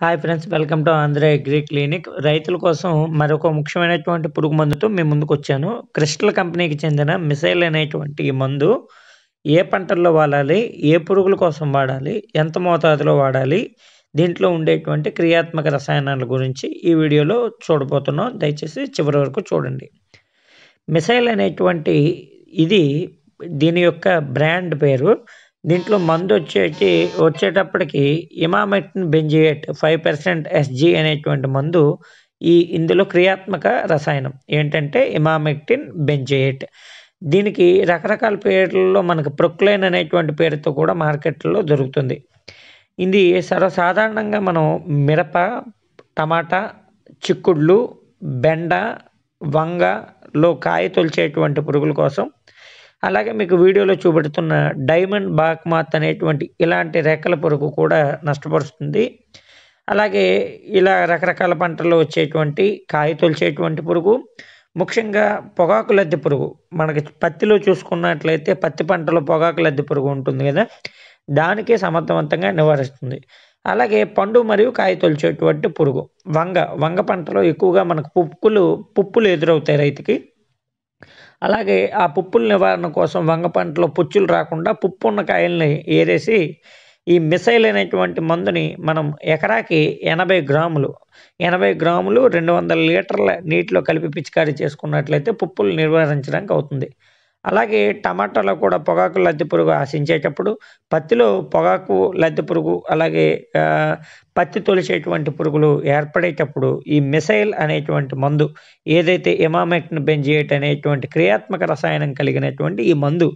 hi friends welcome to Andhra agri clinic రైతుల కోసం మరొక ముఖ్యమైనటువంటి పురుగు మందుతో మేము ముందుకు వచ్చాను క్రిస్టల్ కంపెనీకి చెందిన మిసైల్ అనేటువంటి మందు ఏ పంటల్లో వాడాలి ఏ పురుగుల కోసం వాడాలి ఎంత మోతాదులో వాడాలి దీంట్లో ఉండేటువంటి క్రియాత్మక రసాయనాల గురించి ఈ వీడియోలో చూడబోతున్నాం దయచేసి చివరి వరకు చూడండి మిసైల్ అనేటువంటి ఇది దీని యొక్క బ్రాండ్ పేరు దీంట్లో మందు వచ్చేటి వచ్చేటప్పటికి emamectin benzoate five percent SG అనేటువంటి మందు ఈ ఇందులో క్రియాత్మక రసాయనం ఏంటంటే ఇమామెక్టిన్ బెంజియేట్ దీనికి రకరకాల పేర్లలో మనకు ప్రొక్లైన్ అనేటువంటి పేరుతో కూడా మార్కెట్లో దొరుకుతుంది ఇది సర్వసాధారణంగా మనం మిరప టమాటా చిక్కుళ్ళు బెండ వంగలో కాయ తొలిచేటువంటి పురుగుల కోసం అలాగే మీకు వీడియోలో చూపెడుతున్న డైమండ్ బాక్మాత్ అనేటువంటి ఇలాంటి రెక్కల పొరుగు కూడా నష్టపరుస్తుంది అలాగే ఇలా రకరకాల పంటల్లో వచ్చేటువంటి కాయ తొలిచేటువంటి పురుగు ముఖ్యంగా పొగాకు లద్దె పురుగు మనకి పత్తిలో చూసుకున్నట్లయితే పత్తి పంటలో పొగాకు లద్దె పురుగు ఉంటుంది కదా దానికే సమర్థవంతంగా నివారిస్తుంది అలాగే పండు మరియు కాయ తొలిచేటువంటి పురుగు వంగ వంగ పంటలో ఎక్కువగా మనకు పుప్పులు పుప్పులు ఎదురవుతాయి రైతుకి అలాగే ఆ పుప్పుల నివారణ కోసం వంగ పంటలో పుచ్చులు రాకుండా పుప్పు ఉన్న కాయల్ని ఏరేసి ఈ మిసైల్ అనేటువంటి మందుని మనం ఎకరాకి ఎనభై గ్రాములు ఎనభై గ్రాములు రెండు వందల లీటర్ల నీటిలో కలిపి పిచికారీ చేసుకున్నట్లయితే పుప్పులు నివారించడానికి అవుతుంది అలాగే టమాటాలో కూడా పొగాకు లద్దె పురుగు ఆశించేటప్పుడు పత్తిలో పొగాకు లద్దె పురుగు అలాగే పత్తి తొలిచేటువంటి పురుగులు ఏర్పడేటప్పుడు ఈ మిసైల్ అనేటువంటి మందు ఏదైతే ఎమామెట్ను బెంజియేట్ అనేటువంటి క్రియాత్మక రసాయనం కలిగినటువంటి ఈ మందు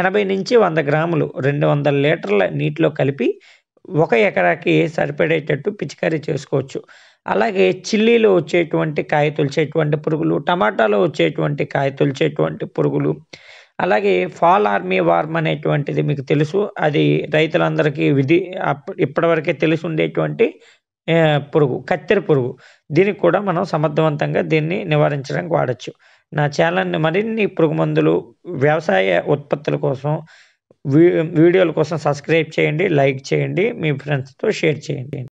ఎనభై నుంచి వంద గ్రాములు రెండు వందల లీటర్ల నీటిలో కలిపి ఒక ఎకరాకి సరిపడేటట్టు పిచికారీ చేసుకోవచ్చు అలాగే చిల్లీలో వచ్చేటువంటి కాయ తొలిచేటువంటి పురుగులు టమాటాలో వచ్చేటువంటి కాయ తొలిచేటువంటి పురుగులు అలాగే ఫాల్ ఆర్మీ వార్మ్ అనేటువంటిది మీకు తెలుసు అది రైతులందరికీ విధి ఇప్పటివరకే తెలిసి ఉండేటువంటి పురుగు కత్తెర పురుగు దీనికి కూడా మనం సమర్థవంతంగా దీన్ని నివారించడానికి వాడచ్చు నా ఛానల్ని మరిన్ని పురుగు మందులు వ్యవసాయ ఉత్పత్తుల కోసం వీడియోల కోసం సబ్స్క్రైబ్ చేయండి లైక్ చేయండి మీ ఫ్రెండ్స్తో షేర్ చేయండి